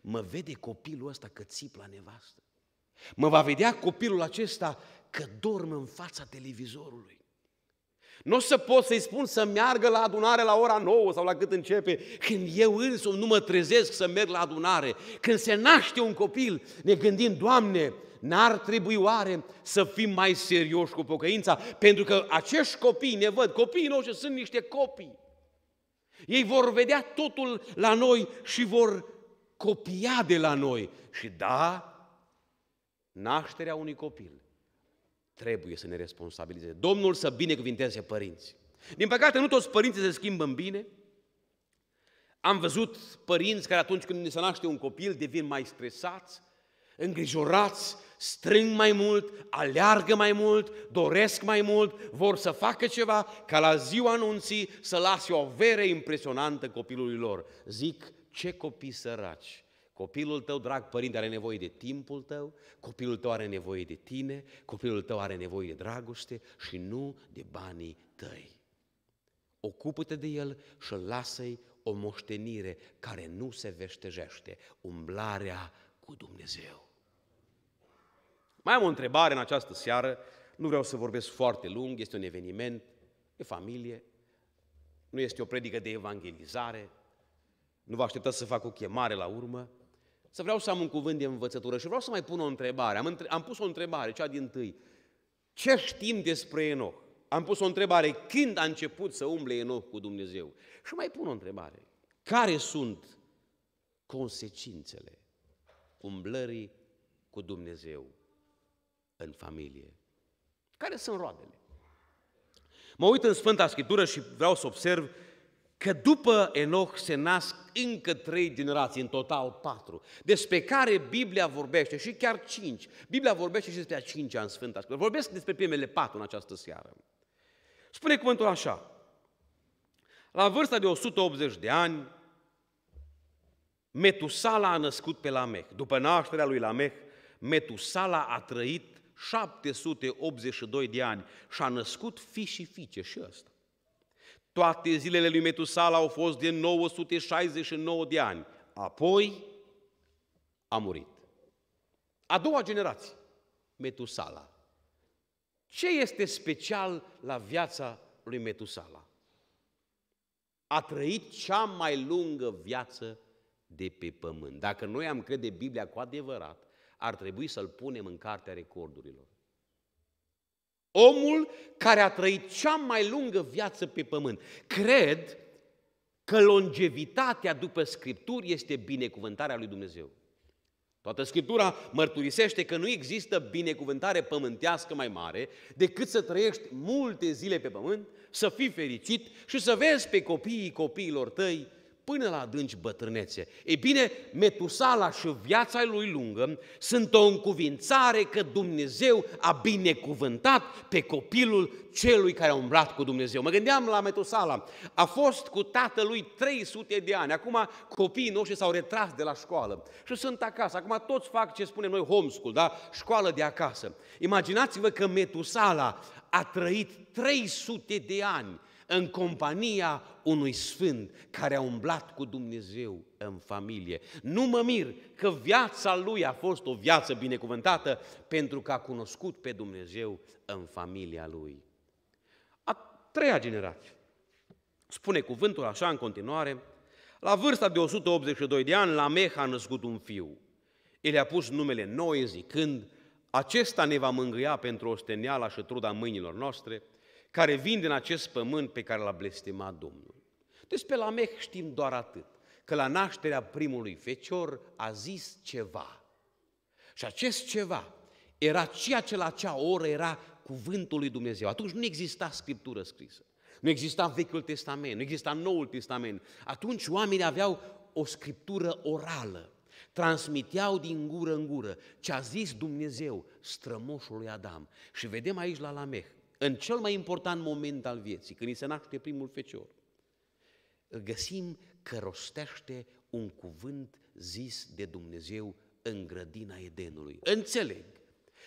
Mă vede copilul ăsta că țip la nevastă. Mă va vedea copilul acesta că dorm în fața televizorului. Nu o să pot să-i spun să meargă la adunare la ora 9 sau la cât începe, când eu însumi nu mă trezesc să merg la adunare. Când se naște un copil, ne gândim, Doamne, N-ar trebui oare să fim mai serioși cu pocăința? Pentru că acești copii ne văd, copiii noștri sunt niște copii. Ei vor vedea totul la noi și vor copia de la noi. Și da, nașterea unui copil trebuie să ne responsabilizeze. Domnul să binecuvinteze părinți. Din păcate, nu toți părinții se schimbă în bine. Am văzut părinți care atunci când se naște un copil devin mai stresați, îngrijorați, strâng mai mult, aleargă mai mult, doresc mai mult, vor să facă ceva ca la ziua anunții să lase o vere impresionantă copilului lor. Zic, ce copii săraci! Copilul tău, drag părinte, are nevoie de timpul tău, copilul tău are nevoie de tine, copilul tău are nevoie de dragoste și nu de banii tăi. Ocupă-te de el și lasă-i o moștenire care nu se veștejește, umblarea cu Dumnezeu. Mai am o întrebare în această seară, nu vreau să vorbesc foarte lung, este un eveniment, e familie, nu este o predică de evangelizare, nu vă așteptați să fac o chemare la urmă, să vreau să am un cuvânt de învățătură și vreau să mai pun o întrebare. Am, între... am pus o întrebare, cea din tâi. Ce știm despre Enoch? Am pus o întrebare, când a început să umble Enoch cu Dumnezeu? Și mai pun o întrebare. Care sunt consecințele umblării cu Dumnezeu? în familie. Care sunt roadele? Mă uit în Sfânta Scriptură și vreau să observ că după Enoch se nasc încă trei generații, în total patru, despre care Biblia vorbește și chiar cinci. Biblia vorbește și despre a cincea în Sfânta Scriptură. Vorbesc despre primele patru în această seară. Spune cuvântul așa. La vârsta de 180 de ani, Metusala a născut pe Lamech. După nașterea lui Lamech, Metusala a trăit 782 de ani și a născut fi și fiice și ăsta. Toate zilele lui Metusala au fost de 969 de ani. Apoi a murit. A doua generație, Metusala. Ce este special la viața lui Metusala? A trăit cea mai lungă viață de pe pământ. Dacă noi am crede Biblia cu adevărat, ar trebui să-l punem în cartea recordurilor. Omul care a trăit cea mai lungă viață pe pământ. Cred că longevitatea după Scripturi este binecuvântarea lui Dumnezeu. Toată Scriptura mărturisește că nu există binecuvântare pământească mai mare decât să trăiești multe zile pe pământ, să fii fericit și să vezi pe copiii copiilor tăi până la adânci bătrânețe. Ei bine, metusala și viața lui lungă sunt o încuvințare că Dumnezeu a binecuvântat pe copilul celui care a umblat cu Dumnezeu. Mă gândeam la metusala, a fost cu tatălui 300 de ani, acum copiii noștri s-au retras de la școală și sunt acasă, acum toți fac ce spunem noi homeschool, da? școală de acasă. Imaginați-vă că metusala a trăit 300 de ani, în compania unui sfânt care a umblat cu Dumnezeu în familie. Nu mă mir că viața lui a fost o viață binecuvântată pentru că a cunoscut pe Dumnezeu în familia lui. A treia generație. Spune cuvântul așa în continuare, la vârsta de 182 de ani, Lameh a născut un fiu. El a pus numele Noe zicând, acesta ne va mângâia pentru osteniala și truda mâinilor noastre – care vin din acest pământ pe care l-a blestemat Domnul. Despre la Lameh știm doar atât, că la nașterea primului fecior a zis ceva. Și acest ceva era ceea ce la acea oră era cuvântul lui Dumnezeu. Atunci nu exista scriptură scrisă. Nu exista Vechiul Testament, nu exista Noul Testament. Atunci oamenii aveau o scriptură orală. Transmiteau din gură în gură ce a zis Dumnezeu strămoșului Adam. Și vedem aici la Lameh în cel mai important moment al vieții, când îi se naște primul fecior, găsim că rostește un cuvânt zis de Dumnezeu în grădina Edenului. Înțeleg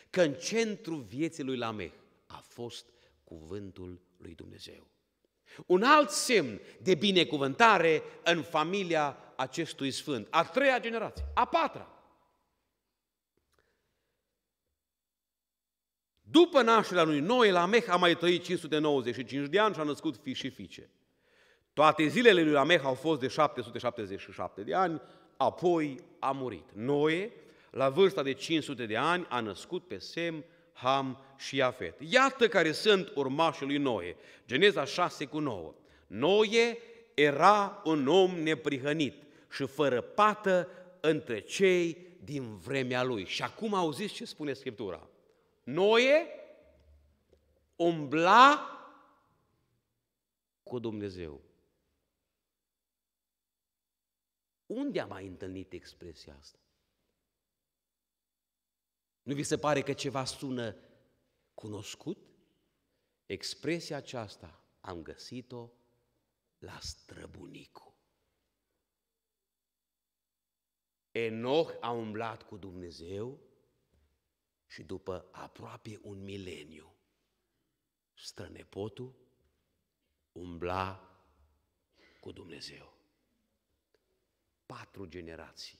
că în centrul vieții lui Lameh a fost cuvântul lui Dumnezeu. Un alt semn de binecuvântare în familia acestui sfânt, a treia generație, a patra. După nașterea lui Noe, la Meh a mai trăit 595 de ani și a născut fi și fiice. Toate zilele lui Lameh au fost de 777 de ani, apoi a murit. Noe, la vârsta de 500 de ani, a născut pe Sem, Ham și Afet. Iată care sunt urmașii lui Noe. Geneza 6 cu 9. Noe era un om neprihănit și fără pată între cei din vremea lui. Și acum auziți ce spune Scriptura. Noe umbla cu Dumnezeu. Unde am mai întâlnit expresia asta? Nu vi se pare că ceva sună cunoscut? Expresia aceasta am găsit-o la străbunicu. Enoch a umblat cu Dumnezeu, și după aproape un mileniu, strănepotul umbla cu Dumnezeu. Patru generații,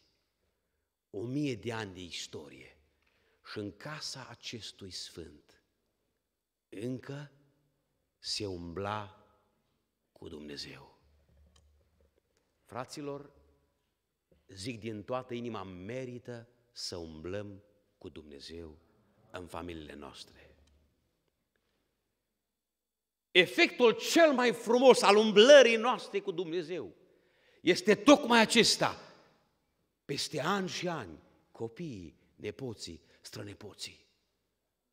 o mie de ani de istorie și în casa acestui sfânt încă se umbla cu Dumnezeu. Fraților, zic din toată inima, merită să umblăm cu Dumnezeu în familiile noastre. Efectul cel mai frumos al umblării noastre cu Dumnezeu este tocmai acesta. Peste ani și ani, copiii, nepoții, strănepoții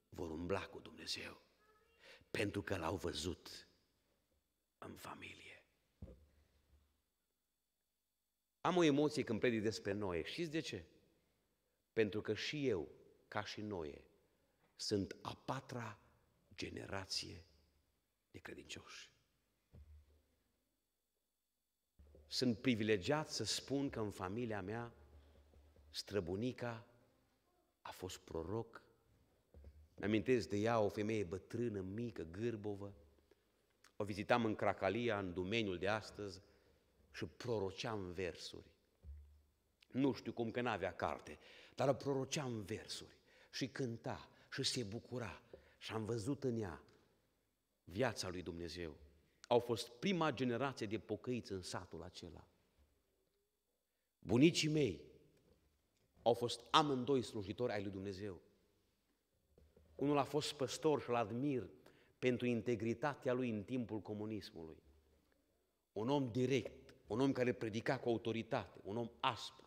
vor umbla cu Dumnezeu pentru că l-au văzut în familie. Am o emoție când predic despre noi. Știți de ce? Pentru că și eu, ca și noi, sunt a patra generație de credincioși. Sunt privilegiat să spun că în familia mea străbunica a fost proroc. Mi-amintesc de ea, o femeie bătrână, mică, gârbovă. O vizitam în Cracalia, în domeniul de astăzi, și proroceam versuri. Nu știu cum că n-avea carte, dar o prorocea în versuri și cânta și se bucura și am văzut în ea viața lui Dumnezeu. Au fost prima generație de pocăiți în satul acela. Bunicii mei au fost amândoi slujitori ai lui Dumnezeu. Unul a fost păstor și l admir pentru integritatea lui în timpul comunismului. Un om direct, un om care predica cu autoritate, un om aspru,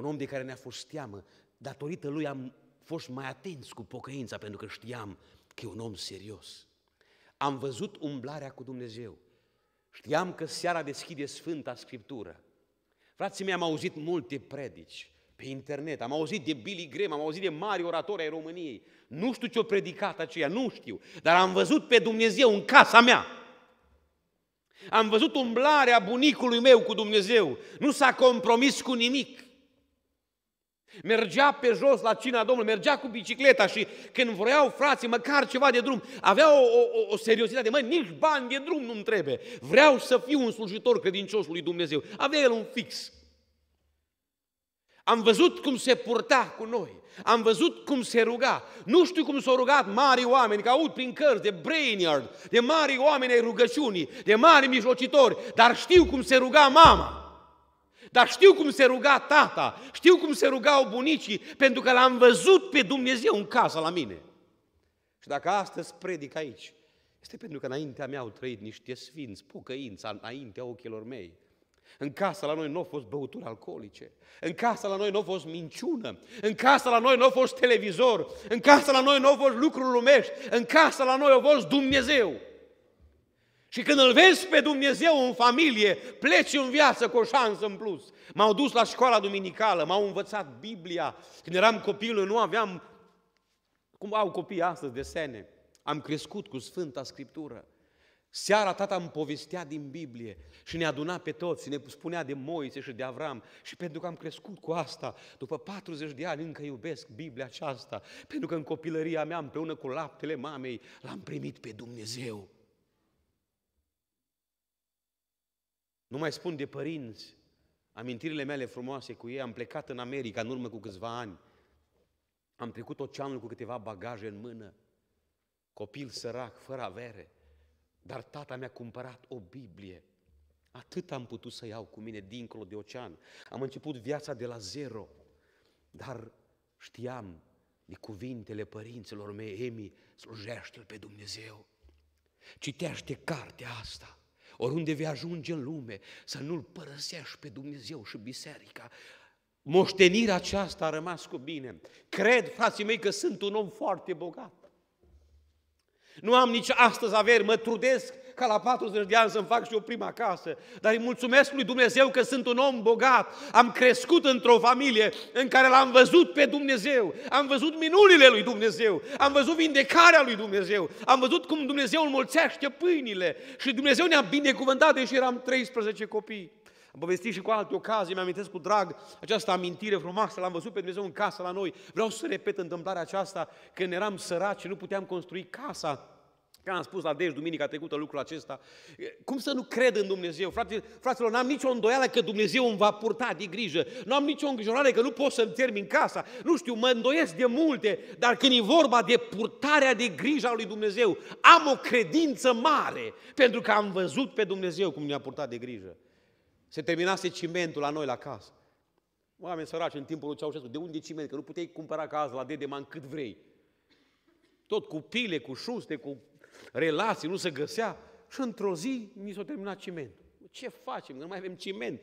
un om de care ne-a fost teamă. Datorită lui am fost mai atenți cu pocăința, pentru că știam că e un om serios. Am văzut umblarea cu Dumnezeu. Știam că seara deschide Sfânta Scriptură. Frații mei, am auzit multe predici pe internet, am auzit de Billy Graham, am auzit de mari oratori ai României. Nu știu ce-o predicat aceea, nu știu, dar am văzut pe Dumnezeu în casa mea. Am văzut umblarea bunicului meu cu Dumnezeu. Nu s-a compromis cu nimic. Mergea pe jos la cina Domnului, mergea cu bicicleta și când vreau frații măcar ceva de drum, avea o, o, o seriozitate, măi, nici bani de drum nu-mi trebuie. Vreau să fiu un slujitor credincios lui Dumnezeu. Avea el un fix. Am văzut cum se purta cu noi. Am văzut cum se ruga. Nu știu cum s-au rugat mari oameni, că aud prin cărți de Brainyard, de mari oameni ai rugăciunii, de mari mijlocitori, dar știu cum se ruga mama. Dar știu cum se ruga tata, știu cum se rugau bunicii, pentru că l-am văzut pe Dumnezeu în casă la mine. Și dacă astăzi predic aici, este pentru că înaintea mea au trăit niște sfinți, pocăința înaintea ochilor mei. În casa la noi nu au fost băuturi alcoolice. În casa la noi nu a fost minciună. În casa la noi nu a fost televizor. În casa la noi nu au fost lucruri lumești. În casa la noi a fost Dumnezeu. Și când îl vezi pe Dumnezeu în familie, pleci în viață cu o șansă în plus. M-au dus la școala duminicală, m-au învățat Biblia. Când eram copil, nu aveam, cum au copii astăzi, desene. Am crescut cu Sfânta Scriptură. Seara tata îmi povestea din Biblie și ne aduna pe toți, ne spunea de Moise și de Avram. Și pentru că am crescut cu asta, după 40 de ani încă iubesc Biblia aceasta, pentru că în copilăria mea, împreună cu laptele mamei, l-am primit pe Dumnezeu. Nu mai spun de părinți. Amintirile mele frumoase cu ei, am plecat în America în urmă cu câțiva ani. Am trecut oceanul cu câteva bagaje în mână. Copil sărac, fără avere. Dar tata mi-a cumpărat o Biblie. Atât am putut să iau cu mine dincolo de ocean. Am început viața de la zero. Dar știam de cuvintele părinților mei, Emi, slujește-L pe Dumnezeu. Citește cartea asta oriunde vei ajunge în lume, să nu-L părăsești pe Dumnezeu și biserica. Moștenirea aceasta a rămas cu bine. Cred, frații mei, că sunt un om foarte bogat. Nu am nici astăzi averi, mă trudesc ca la 40 de ani să-mi fac și eu prima casă, dar îi mulțumesc lui Dumnezeu că sunt un om bogat, am crescut într-o familie în care l-am văzut pe Dumnezeu, am văzut minunile lui Dumnezeu, am văzut vindecarea lui Dumnezeu, am văzut cum Dumnezeu înmulțește pâinile și Dumnezeu ne-a binecuvântat deși eram 13 copii. Am povestit și cu alte ocazii, mi am cu drag această amintire frumoasă, l-am văzut pe Dumnezeu în casă la noi. Vreau să repet întâmplarea aceasta, când eram săraci și nu puteam construi casa Că am spus la Dej deci duminica trecută lucrul acesta. Cum să nu cred în Dumnezeu? Frate, fraților, n-am nicio îndoială că Dumnezeu îmi va purta de grijă. Nu am nicio îngrijorare că nu pot să-mi termin casa. Nu știu, mă îndoiesc de multe, dar când e vorba de purtarea de grijă a lui Dumnezeu, am o credință mare, pentru că am văzut pe Dumnezeu cum ne-a purtat de grijă. Se terminase cimentul la noi la casă. Oameni săraci, în timpul lui Ceaușescu, de unde ciment? Că nu puteai cumpăra casa la Dedeman cât vrei. Tot cu pile, cu șuste, cu relații, nu se găsea. Și într-o zi mi s-a terminat cimentul. Ce facem? Nu mai avem ciment.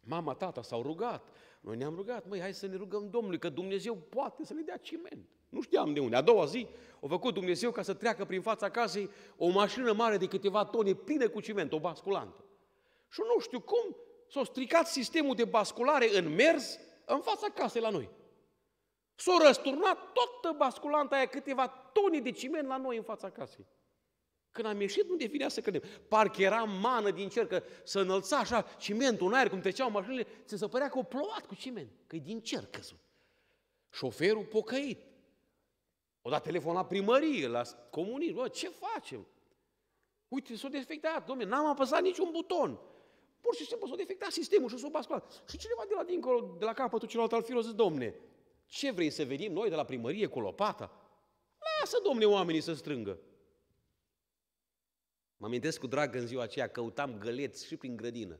Mama, tata s-au rugat. Noi ne-am rugat, măi, hai să ne rugăm Domnului, că Dumnezeu poate să ne dea ciment. Nu știam de unde. A doua zi, o făcut Dumnezeu ca să treacă prin fața casei o mașină mare de câteva tone plină cu ciment, o basculantă. Și nu știu cum s-a stricat sistemul de basculare în mers în fața casei la noi. S-a răsturnat toată basculanta aia câteva tone de ciment la noi în fața casei. Când am ieșit, nu vine să credem. Parcă era mană din cer, că să înălța așa cimentul în aer, cum treceau mașinile, ți se părea că o plouat cu ciment, că e din cer căzut. Șoferul pocăit. O dat telefon la primărie, la comunism. Bă, ce facem? Uite, s-a defectat, domne, n-am apăsat niciun buton. Pur și simplu s-a defectat sistemul și s-a basculat. Și cineva de la dincolo, de la capătul celălalt al firul, zice, domne, ce vrei să venim noi de la primărie cu lopata? Lasă, domne, oamenii să strângă. Mă amintesc cu drag în ziua aceea, căutam găleți și prin grădină.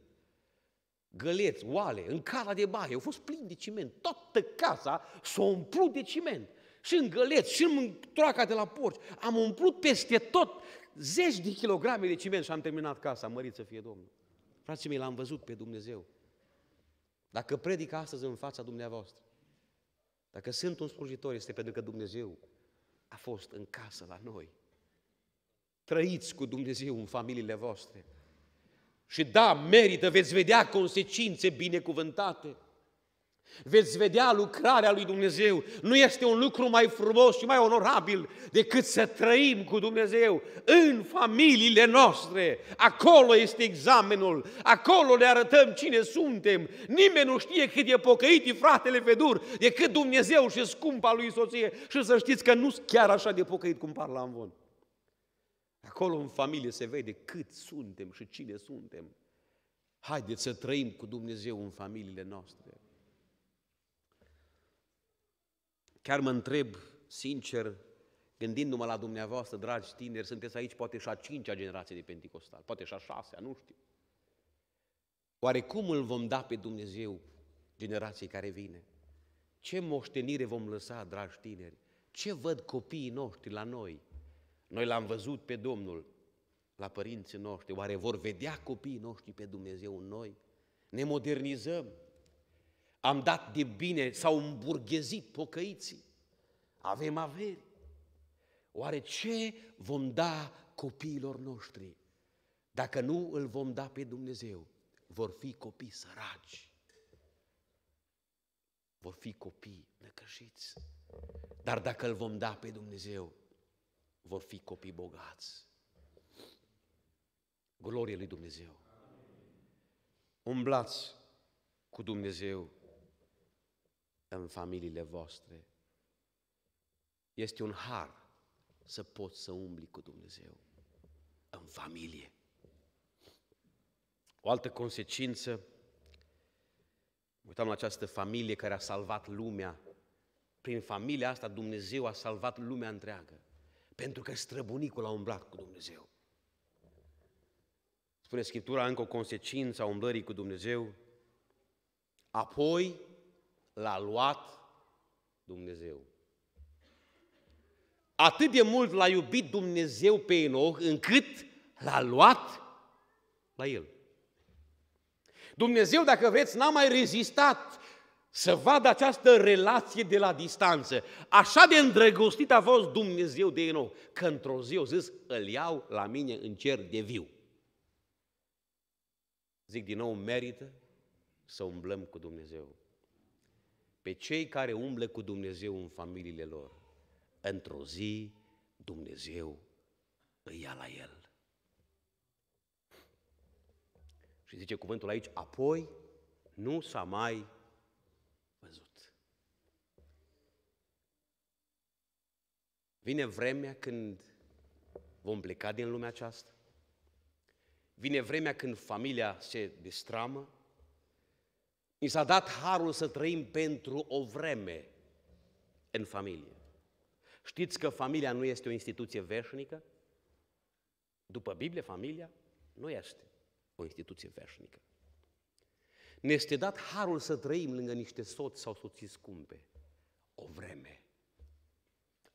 Găleți, oale, în cala de baie, au fost plin de ciment. Toată casa s-a umplut de ciment. Și în găleți, și în troaca de la porci. Am umplut peste tot zeci de kilograme de ciment și am terminat casa, mărit să fie Domnul. Frații mei, l-am văzut pe Dumnezeu. Dacă predic astăzi în fața dumneavoastră, dacă sunt un slujitor, este pentru că Dumnezeu a fost în casă la noi. Trăiți cu Dumnezeu în familiile voastre. Și da, merită, veți vedea consecințe binecuvântate. Veți vedea lucrarea lui Dumnezeu. Nu este un lucru mai frumos și mai onorabil decât să trăim cu Dumnezeu în familiile noastre. Acolo este examenul, acolo ne arătăm cine suntem. Nimeni nu știe cât e pocăit e fratele Vedur decât Dumnezeu și scumpa lui soție. Și să știți că nu sunt chiar așa de pocăit cum par la învon. Acolo în familie se vede cât suntem și cine suntem. Haideți să trăim cu Dumnezeu în familiile noastre. Chiar mă întreb, sincer, gândindu-mă la dumneavoastră, dragi tineri, sunteți aici poate și a cincea generație de pentecostal, poate și a șasea, nu știu. Oare cum îl vom da pe Dumnezeu generației care vine? Ce moștenire vom lăsa, dragi tineri? Ce văd copiii noștri la noi? Noi l-am văzut pe Domnul, la părinții noștri. Oare vor vedea copiii noștri pe Dumnezeu în noi? Ne modernizăm, am dat de bine, s-au îmburghezit pocăiții, avem averi. Oare ce vom da copiilor noștri? Dacă nu îl vom da pe Dumnezeu, vor fi copii săraci. Vor fi copii năcășiți. Dar dacă îl vom da pe Dumnezeu, vor fi copii bogați. Glorie lui Dumnezeu! Umblați cu Dumnezeu în familiile voastre. Este un har să poți să umbli cu Dumnezeu în familie. O altă consecință, uitam la această familie care a salvat lumea. Prin familia asta Dumnezeu a salvat lumea întreagă, pentru că străbunicul a umblat cu Dumnezeu. Spune Scriptura încă o consecință a umblării cu Dumnezeu. Apoi, l-a luat Dumnezeu. Atât de mult l-a iubit Dumnezeu pe Enoch, încât l-a luat la el. Dumnezeu, dacă vreți, n-a mai rezistat să vadă această relație de la distanță. Așa de îndrăgostit a fost Dumnezeu de Enoch, că într-o zi o zis, îl iau la mine în cer de viu. Zic din nou, merită să umblăm cu Dumnezeu pe cei care umblă cu Dumnezeu în familiile lor. Într-o zi, Dumnezeu îi ia la el. Și zice cuvântul aici, apoi nu s-a mai văzut. Vine vremea când vom pleca din lumea aceasta. Vine vremea când familia se destramă, ni s-a dat harul să trăim pentru o vreme în familie. Știți că familia nu este o instituție veșnică? După Biblie, familia nu este o instituție veșnică. Ne este dat harul să trăim lângă niște soți sau soții scumpe o vreme.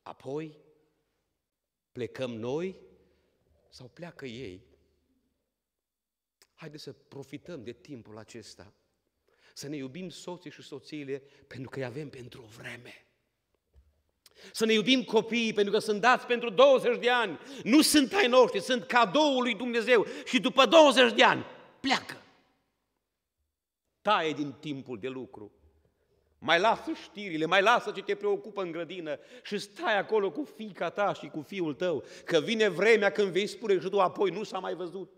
Apoi plecăm noi sau pleacă ei. Haideți să profităm de timpul acesta să ne iubim soții și soțiile pentru că îi avem pentru o vreme. Să ne iubim copiii pentru că sunt dați pentru 20 de ani. Nu sunt ai noștri, sunt cadoul lui Dumnezeu și după 20 de ani pleacă. Taie din timpul de lucru. Mai lasă știrile, mai lasă ce te preocupă în grădină și stai acolo cu fica ta și cu fiul tău, că vine vremea când vei spune și tu apoi nu s-a mai văzut.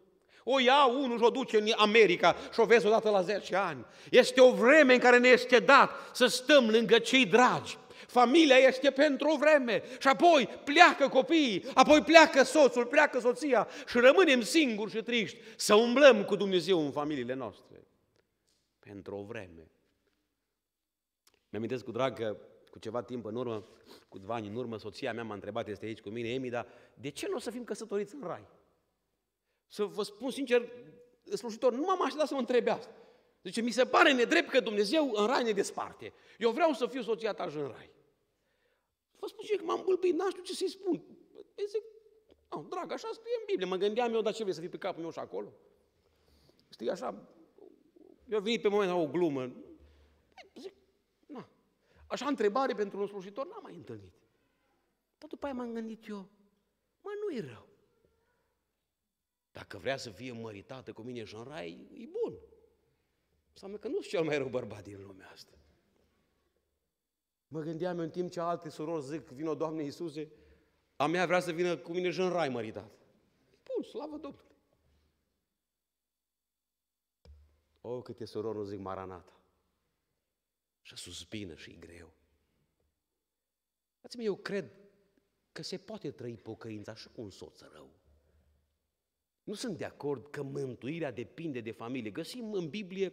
O ia unul și o duce în America și o vezi odată la 10 ani. Este o vreme în care ne este dat să stăm lângă cei dragi. Familia este pentru o vreme și apoi pleacă copiii, apoi pleacă soțul, pleacă soția și rămânem singuri și triști să umblăm cu Dumnezeu în familiile noastre. Pentru o vreme. Mi-amintesc cu drag că cu ceva timp în urmă, cu câțiva ani în urmă, soția mea m-a întrebat, este aici cu mine, Emi, dar de ce nu o să fim căsătoriți în rai? Să vă spun sincer, slujitor, nu m-am așteptat să mă întrebi asta. Zice, mi se pare nedrept că Dumnezeu în rai ne desparte. Eu vreau să fiu soția ta în rai. Vă spun și că m-am bâlbâit, n știu ce să-i spun. Păi zic, oh, drag, așa scrie în Biblie. Mă gândeam eu, dar ce vrei să fii pe capul meu și acolo? Știi, așa, eu venit pe moment la o glumă. Păi zic, na. Așa întrebare pentru un slujitor n-am mai întâlnit. Dar după aia m-am gândit eu, mă, nu-i rău. Dacă vrea să fie măritată cu mine și în rai, e bun. Înseamnă că nu sunt cel mai rău bărbat din lumea asta. Mă gândeam în timp ce alte surori zic, vină Doamne Iisuse, a mea vrea să vină cu mine și în rai măritat. Bun, slavă Domnului. O, câte surori nu zic maranata. Și suspină și e greu. Ați mi eu cred că se poate trăi pocăința și cu un soț rău. Nu sunt de acord că mântuirea depinde de familie. Găsim în Biblie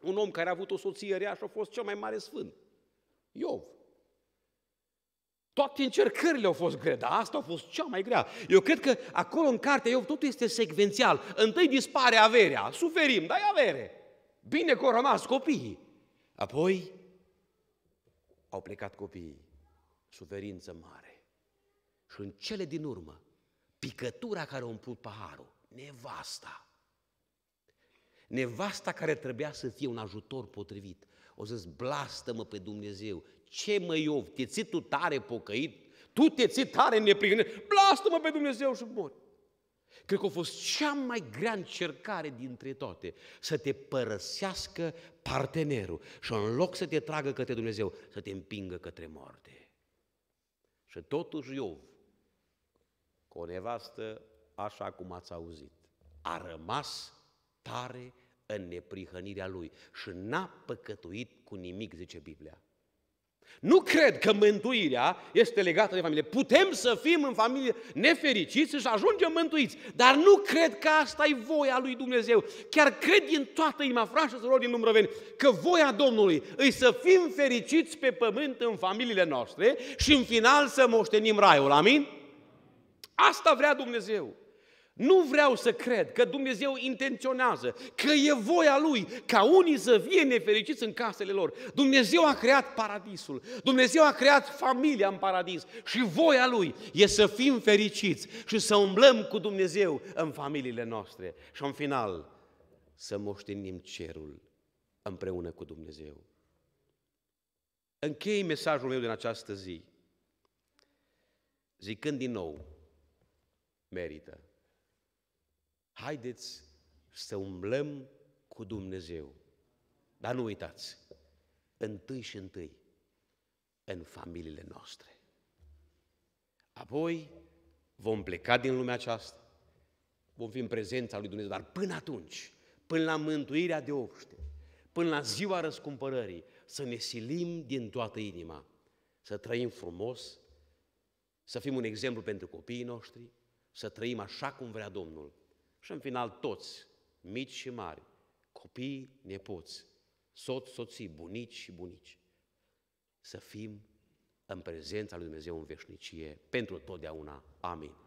un om care a avut o soție rea și a fost cel mai mare sfânt. Iov. Toate încercările au fost grele, dar asta a fost cea mai grea. Eu cred că acolo în cartea Iov totul este secvențial. Întâi dispare averea, suferim, dar e avere. Bine că au rămas copiii. Apoi au plecat copiii. Suferință mare. Și în cele din urmă, picătura care a umplut paharul Nevasta. Nevasta care trebuia să fie un ajutor potrivit. O să-ți blastă-mă pe Dumnezeu. Ce mă Iov, te ții tu tare pocăit? Tu te ții tare neprihănit? Blastă-mă pe Dumnezeu și mori. Cred că a fost cea mai grea încercare dintre toate, să te părăsească partenerul și în loc să te tragă către Dumnezeu, să te împingă către moarte. Și totuși Iov, cu o nevastă așa cum ați auzit. A rămas tare în neprihănirea lui și n-a păcătuit cu nimic, zice Biblia. Nu cred că mântuirea este legată de familie. Putem să fim în familie nefericiți și ajungem mântuiți, dar nu cred că asta e voia lui Dumnezeu. Chiar cred din toată inima, frașă să din numărăveni, că voia Domnului îi să fim fericiți pe pământ în familiile noastre și în final să moștenim raiul. Amin? Asta vrea Dumnezeu. Nu vreau să cred că Dumnezeu intenționează, că e voia Lui ca unii să fie nefericiți în casele lor. Dumnezeu a creat paradisul, Dumnezeu a creat familia în paradis și voia Lui e să fim fericiți și să umblăm cu Dumnezeu în familiile noastre. Și în final, să moștenim cerul împreună cu Dumnezeu. Închei mesajul meu din această zi, zicând din nou, merită. Haideți să umblăm cu Dumnezeu. Dar nu uitați, întâi și întâi, în familiile noastre. Apoi vom pleca din lumea aceasta, vom fi în prezența lui Dumnezeu, dar până atunci, până la mântuirea de obște, până la ziua răscumpărării, să ne silim din toată inima, să trăim frumos, să fim un exemplu pentru copiii noștri, să trăim așa cum vrea Domnul și în final toți, mici și mari, copii, nepoți, soți, soții, bunici și bunici, să fim în prezența lui Dumnezeu în veșnicie pentru totdeauna. Amin.